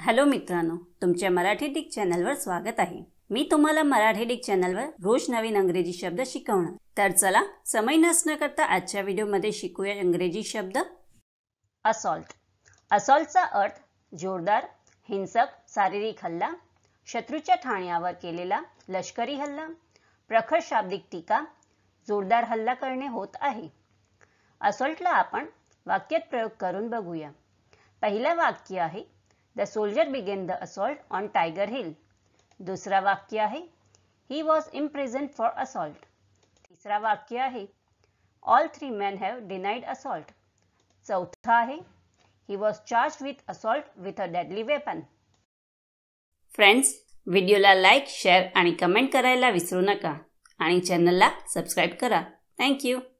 hello मित्रांनो तुमच्या Marathi Dick चॅनलवर स्वागत आहे मी तुम्हाला मराठी डिक चॅनलवर रोज नवीन अंग्रेजी शब्द शिकवणार तर चला समय नसण्याकरता करता आजच्या व्हिडिओमध्ये शिकूया इंग्रजी शब्द असॉल्ट असॉल्टचा अर्थ जोरदार हिंसक शारीरिक हल्ला शत्रूच्या ठाण्यावर केलेला लष्करी हल्ला प्रखर शाब्दिक टीका जोरदार हल्ला करणे होत आहे असॉल्टला आपण वाक्यात प्रयोग करून बघूया पहिलं वाक्य आहे the soldier began the assault on Tiger Hill दुसरा वाक्य आहे he was imprisoned for assault तिसरा वाक्य आहे all three man have denied assault चौथा आहे he was charge with assault with a deadly weapon friends व्हिडिओला लाईक शेअर आणि कमेंट करायला विसरू नका आणि चॅनलला सबस्क्राईब करा थँक्यू